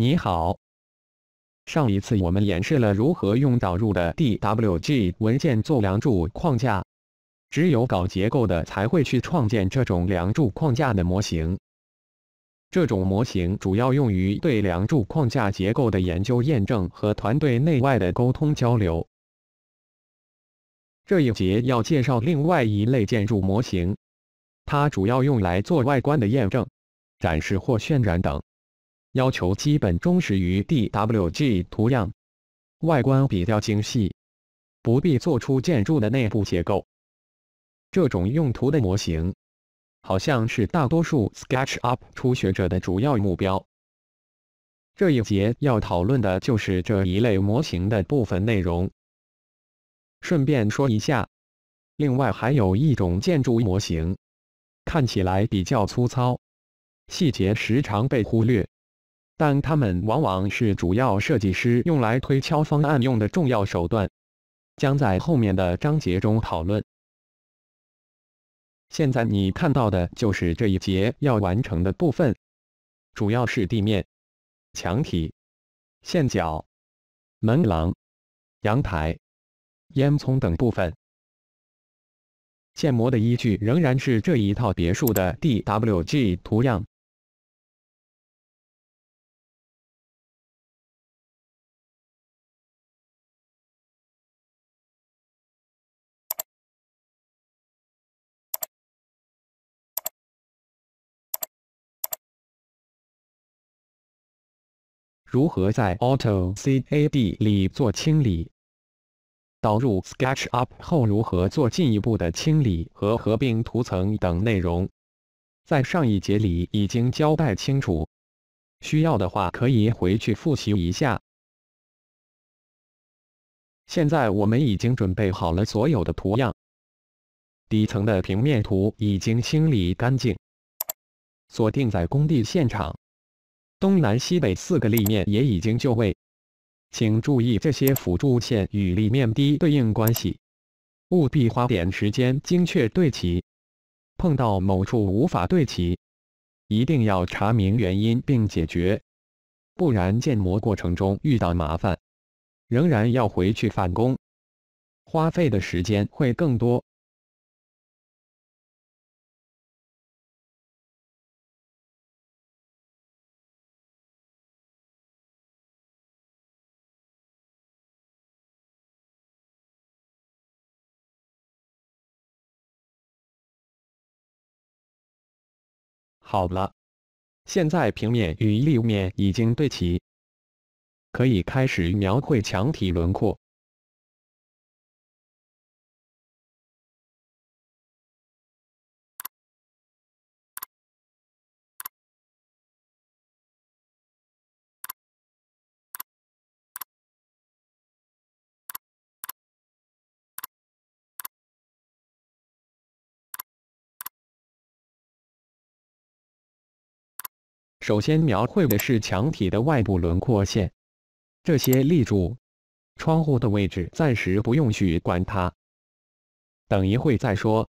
你好，上一次我们演示了如何用导入的 DWG 文件做梁柱框架。只有搞结构的才会去创建这种梁柱框架的模型。这种模型主要用于对梁柱框架结构的研究、验证和团队内外的沟通交流。这一节要介绍另外一类建筑模型，它主要用来做外观的验证、展示或渲染等。要求基本忠实于 DWG 图样，外观比较精细，不必做出建筑的内部结构。这种用途的模型，好像是大多数 SketchUp 初学者的主要目标。这一节要讨论的就是这一类模型的部分内容。顺便说一下，另外还有一种建筑模型，看起来比较粗糙，细节时常被忽略。但他们往往是主要设计师用来推敲方案用的重要手段，将在后面的章节中讨论。现在你看到的就是这一节要完成的部分，主要是地面、墙体、线角、门廊、阳台、烟囱等部分。建模的依据仍然是这一套别墅的 DWG 图样。如何在 Auto C A D 里做清理？导入 Sketch Up 后如何做进一步的清理和合并图层等内容，在上一节里已经交代清楚。需要的话可以回去复习一下。现在我们已经准备好了所有的图样，底层的平面图已经清理干净，锁定在工地现场。东南西北四个立面也已经就位，请注意这些辅助线与立面的对应关系，务必花点时间精确对齐。碰到某处无法对齐，一定要查明原因并解决，不然建模过程中遇到麻烦，仍然要回去返工，花费的时间会更多。好了，现在平面与立面已经对齐，可以开始描绘墙体轮廓。首先描绘的是墙体的外部轮廓线，这些立柱、窗户的位置暂时不用去管它，等一会再说。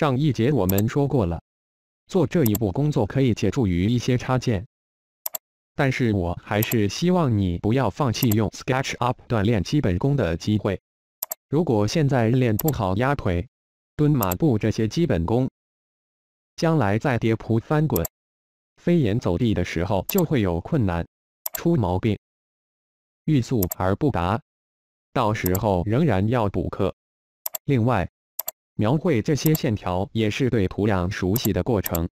上一节我们说过了，做这一步工作可以借助于一些插件，但是我还是希望你不要放弃用 SketchUp 锻炼基本功的机会。如果现在练不好压腿、蹲马步这些基本功，将来在叠扑、翻滚、飞檐走壁的时候就会有困难、出毛病，欲速而不达，到时候仍然要补课。另外，描绘这些线条也是对图样熟悉的过程。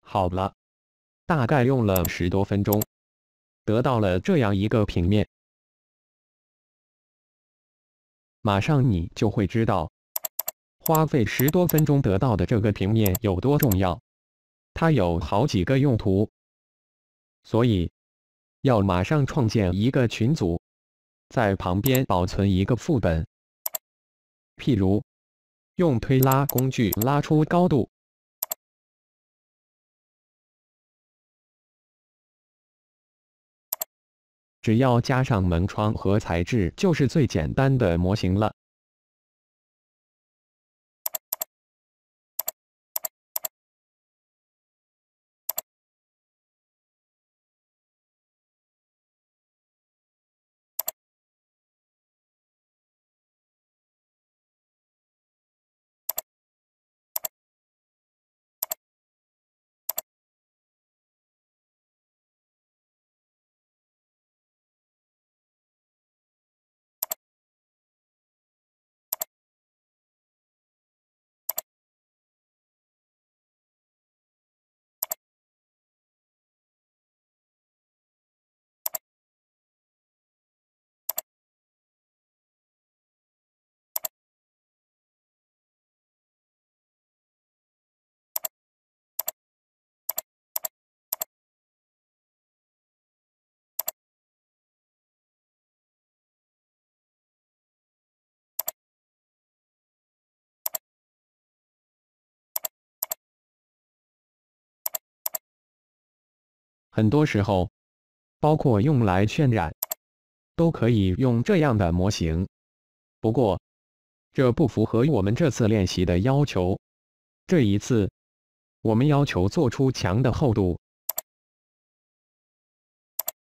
好了，大概用了十多分钟，得到了这样一个平面。马上你就会知道。花费十多分钟得到的这个平面有多重要？它有好几个用途，所以要马上创建一个群组，在旁边保存一个副本。譬如用推拉工具拉出高度，只要加上门窗和材质，就是最简单的模型了。很多时候，包括用来渲染，都可以用这样的模型。不过，这不符合我们这次练习的要求。这一次，我们要求做出墙的厚度。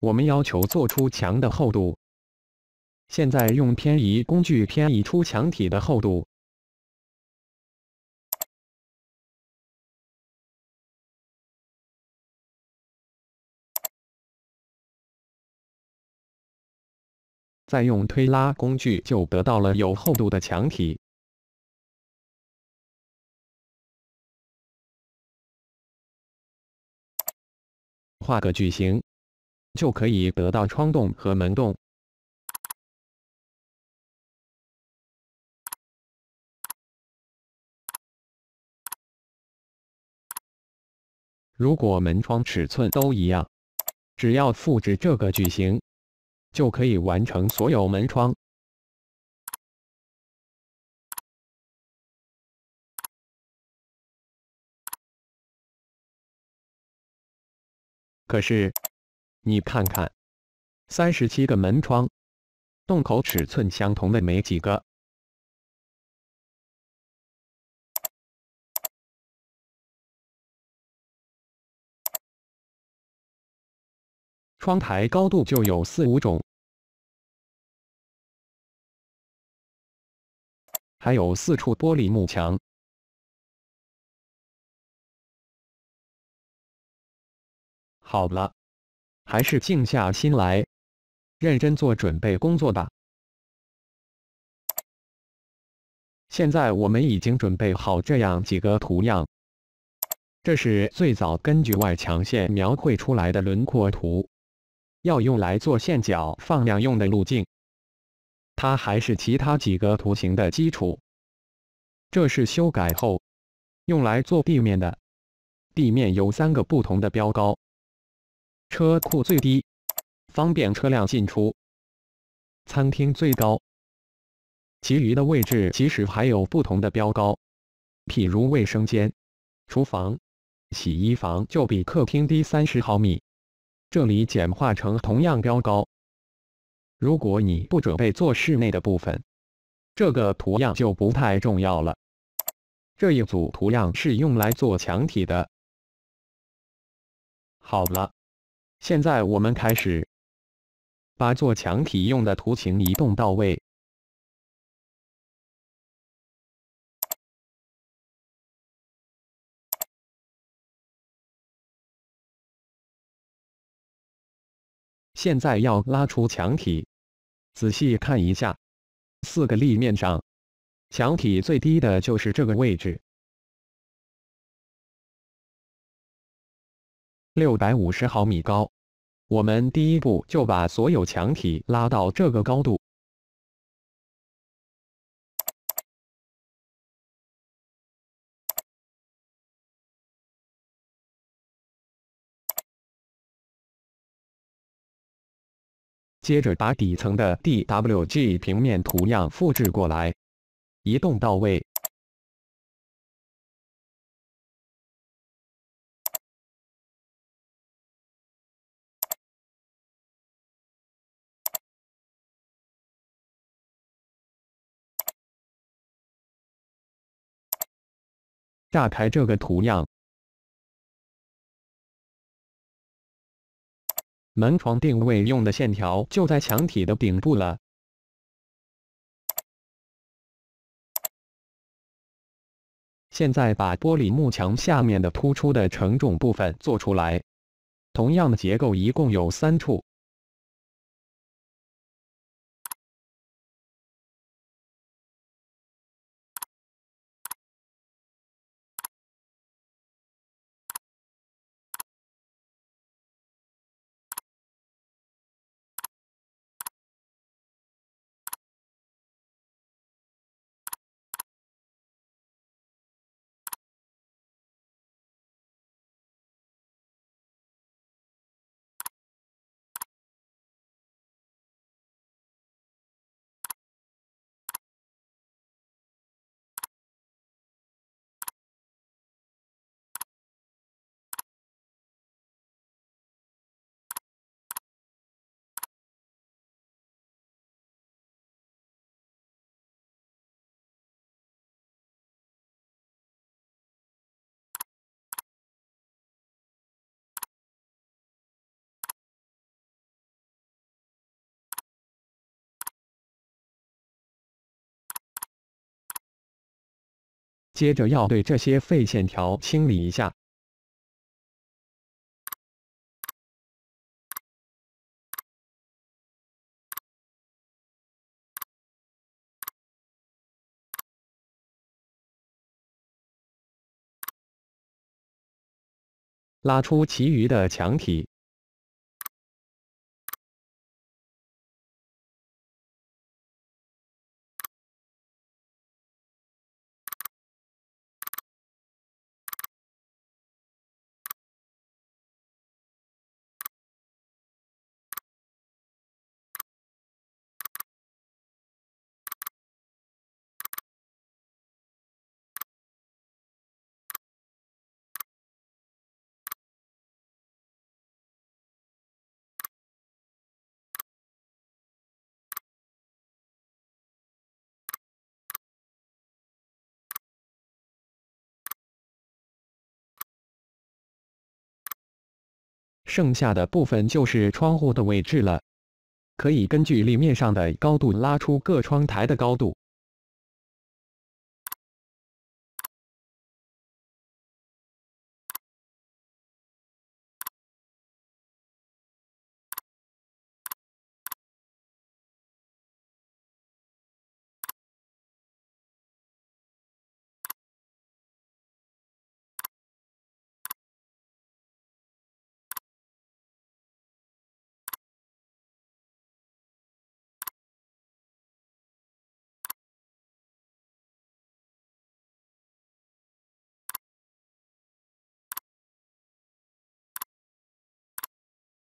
我们要求做出墙的厚度。现在用偏移工具偏移出墙体的厚度。再用推拉工具，就得到了有厚度的墙体。画个矩形，就可以得到窗洞和门洞。如果门窗尺寸都一样，只要复制这个矩形。就可以完成所有门窗。可是，你看看，三十七个门窗，洞口尺寸相同的没几个。窗台高度就有四五种，还有四处玻璃幕墙。好了，还是静下心来，认真做准备工作吧。现在我们已经准备好这样几个图样，这是最早根据外墙线描绘出来的轮廓图。要用来做线脚放量用的路径，它还是其他几个图形的基础。这是修改后用来做地面的，地面有三个不同的标高，车库最低，方便车辆进出；餐厅最高，其余的位置其实还有不同的标高，譬如卫生间、厨房、洗衣房就比客厅低三十毫米。这里简化成同样标高。如果你不准备做室内的部分，这个图样就不太重要了。这一组图样是用来做墙体的。好了，现在我们开始把做墙体用的图形移动到位。现在要拉出墙体，仔细看一下，四个立面上，墙体最低的就是这个位置，六百五十毫米高。我们第一步就把所有墙体拉到这个高度。接着把底层的 DWG 平面图样复制过来，移动到位。炸开这个图样。门窗定位用的线条就在墙体的顶部了。现在把玻璃幕墙下面的突出的承重部分做出来。同样的结构一共有三处。接着要对这些废线条清理一下，拉出其余的墙体。剩下的部分就是窗户的位置了，可以根据立面上的高度拉出各窗台的高度。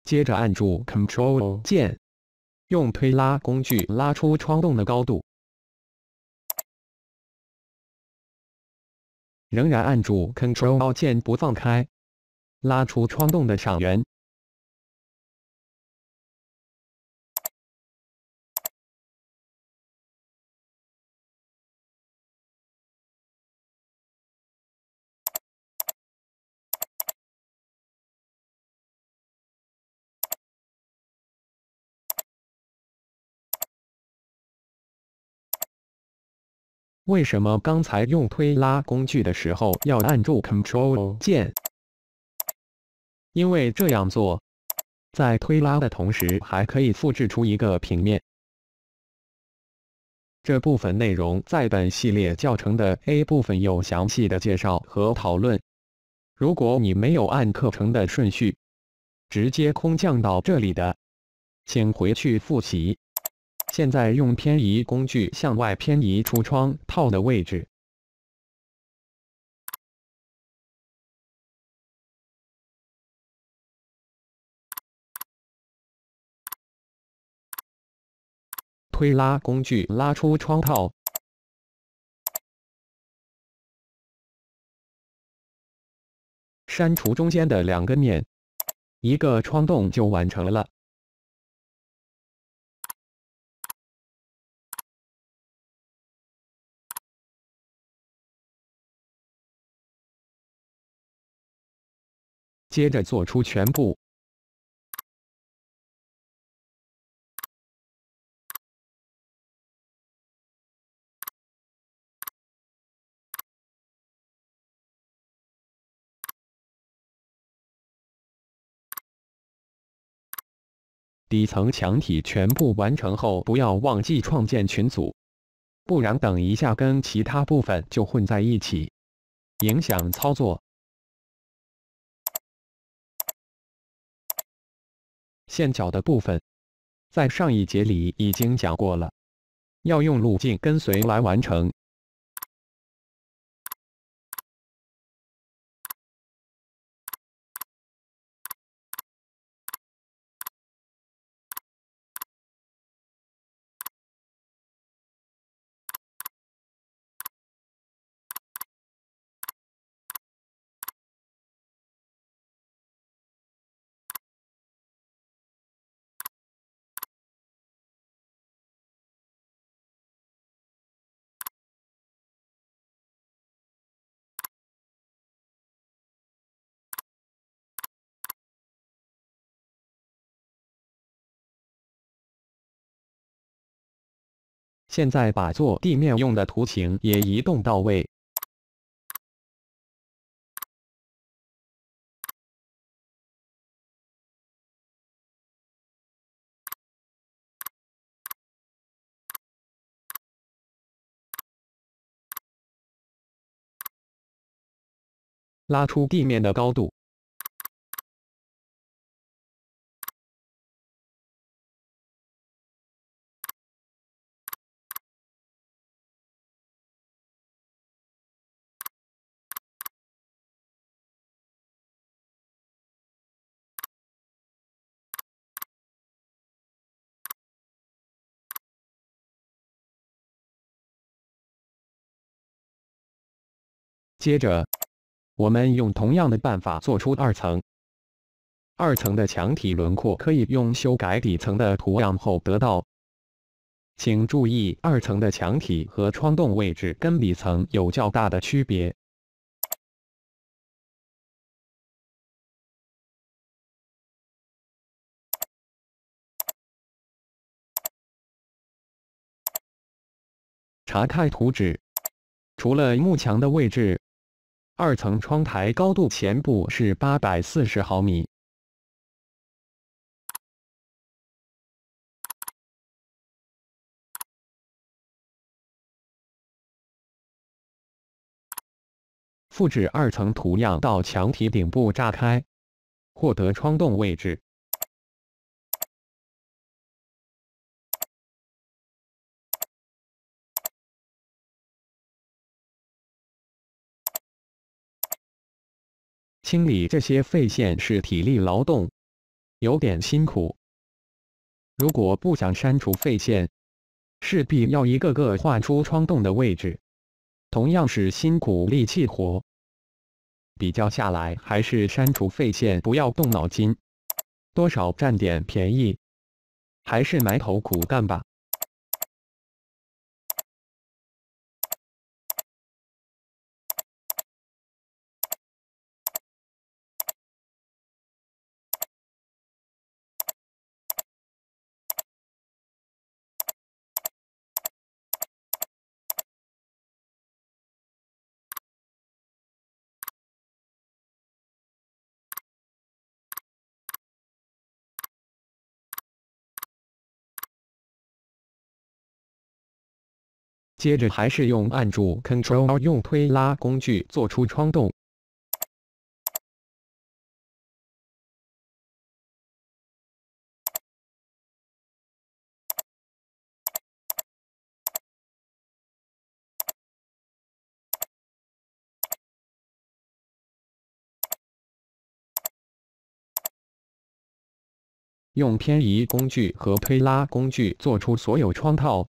接着按住 Control 键，用推拉工具拉出窗洞的高度。仍然按住 Control 键不放开，拉出窗洞的上缘。为什么刚才用推拉工具的时候要按住 Ctrl 键？因为这样做，在推拉的同时还可以复制出一个平面。这部分内容在本系列教程的 A 部分有详细的介绍和讨论。如果你没有按课程的顺序，直接空降到这里的，请回去复习。现在用偏移工具向外偏移出窗套的位置，推拉工具拉出窗套，删除中间的两个面，一个窗洞就完成了。接着做出全部底层墙体全部完成后，不要忘记创建群组，不然等一下跟其他部分就混在一起，影响操作。线脚的部分，在上一节里已经讲过了，要用路径跟随来完成。现在把做地面用的图形也移动到位，拉出地面的高度。接着，我们用同样的办法做出二层。二层的墙体轮廓可以用修改底层的图样后得到。请注意，二层的墙体和窗洞位置跟底层有较大的区别。查看图纸，除了幕墙的位置。二层窗台高度前部是八百四十毫米。复制二层图样到墙体顶部炸开，获得窗洞位置。清理这些废线是体力劳动，有点辛苦。如果不想删除废线，势必要一个个画出窗洞的位置，同样是辛苦力气活。比较下来，还是删除废线，不要动脑筋，多少占点便宜，还是埋头苦干吧。接着，还是用按住 Control，用推拉工具做出窗洞。用偏移工具和推拉工具做出所有窗套。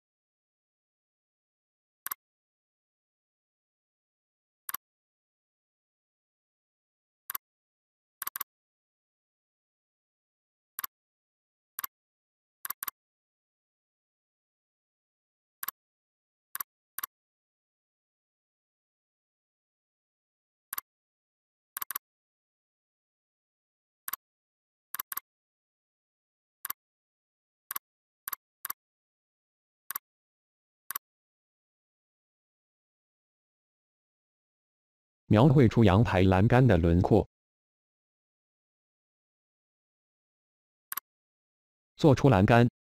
描绘出阳台栏杆的轮廓，做出栏杆。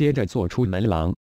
接着做出门廊。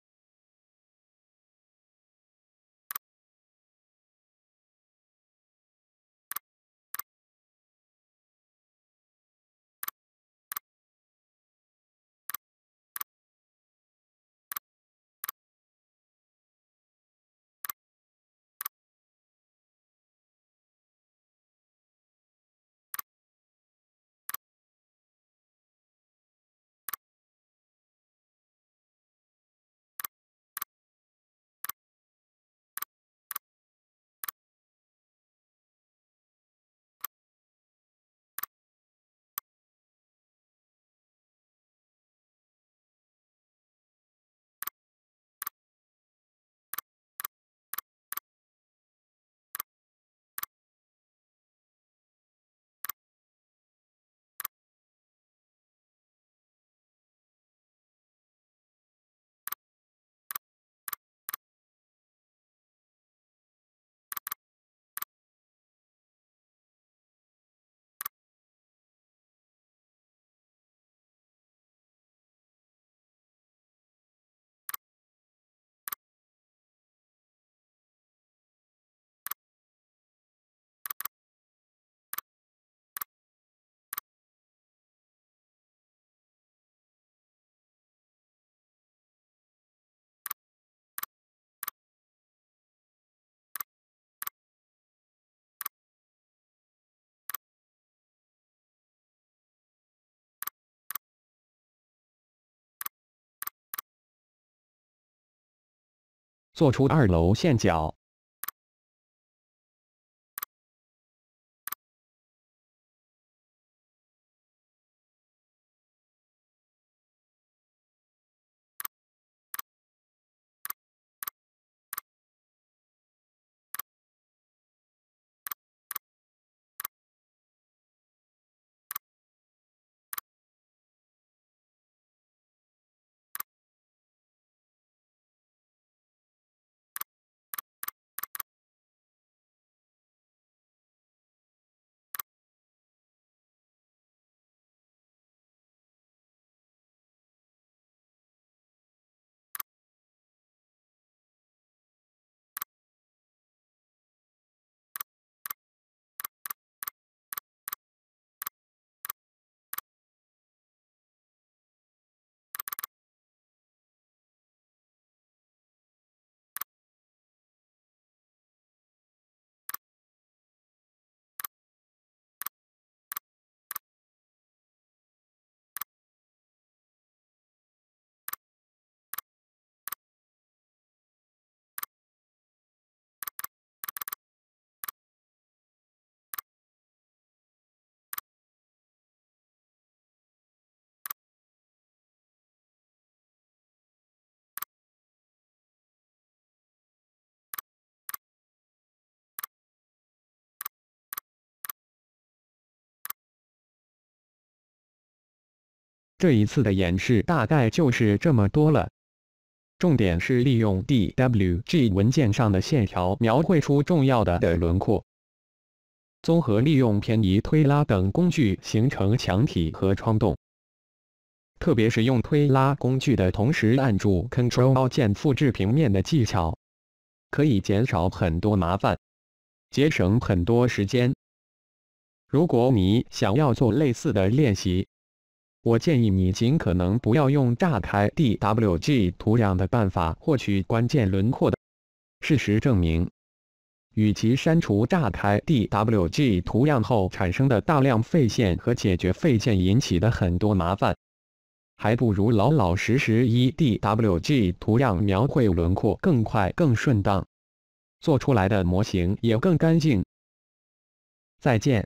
做出二楼线脚。这一次的演示大概就是这么多了。重点是利用 DWG 文件上的线条描绘出重要的的轮廓，综合利用偏移、推拉等工具形成墙体和窗洞。特别是用推拉工具的同时按住 c t r o l 键复制平面的技巧，可以减少很多麻烦，节省很多时间。如果你想要做类似的练习，我建议你尽可能不要用炸开 DWG 图样的办法获取关键轮廓的。事实证明，与其删除炸开 DWG 图样后产生的大量废线和解决废线引起的很多麻烦，还不如老老实实以 DWG 图样描绘轮廓更快更顺当，做出来的模型也更干净。再见。